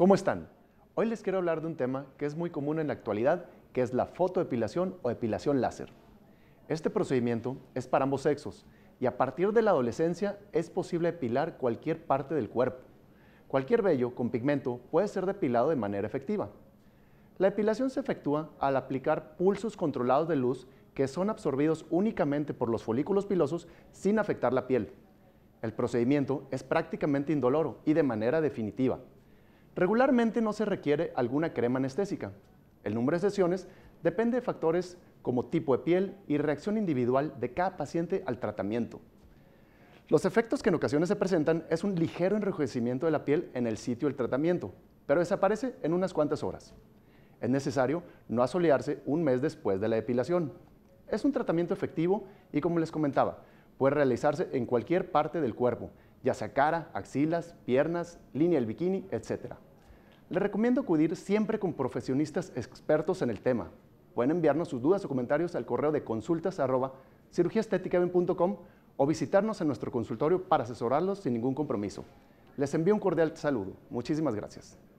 ¿Cómo están? Hoy les quiero hablar de un tema que es muy común en la actualidad, que es la fotoepilación o epilación láser. Este procedimiento es para ambos sexos y a partir de la adolescencia es posible epilar cualquier parte del cuerpo. Cualquier vello con pigmento puede ser depilado de manera efectiva. La epilación se efectúa al aplicar pulsos controlados de luz que son absorbidos únicamente por los folículos pilosos sin afectar la piel. El procedimiento es prácticamente indoloro y de manera definitiva, Regularmente no se requiere alguna crema anestésica. El número de sesiones depende de factores como tipo de piel y reacción individual de cada paciente al tratamiento. Los efectos que en ocasiones se presentan es un ligero enrojecimiento de la piel en el sitio del tratamiento, pero desaparece en unas cuantas horas. Es necesario no asolearse un mes después de la depilación. Es un tratamiento efectivo y como les comentaba, puede realizarse en cualquier parte del cuerpo, ya sea cara, axilas, piernas, línea del bikini, etc. Les recomiendo acudir siempre con profesionistas expertos en el tema. Pueden enviarnos sus dudas o comentarios al correo de consultas arroba o visitarnos en nuestro consultorio para asesorarlos sin ningún compromiso. Les envío un cordial saludo. Muchísimas gracias.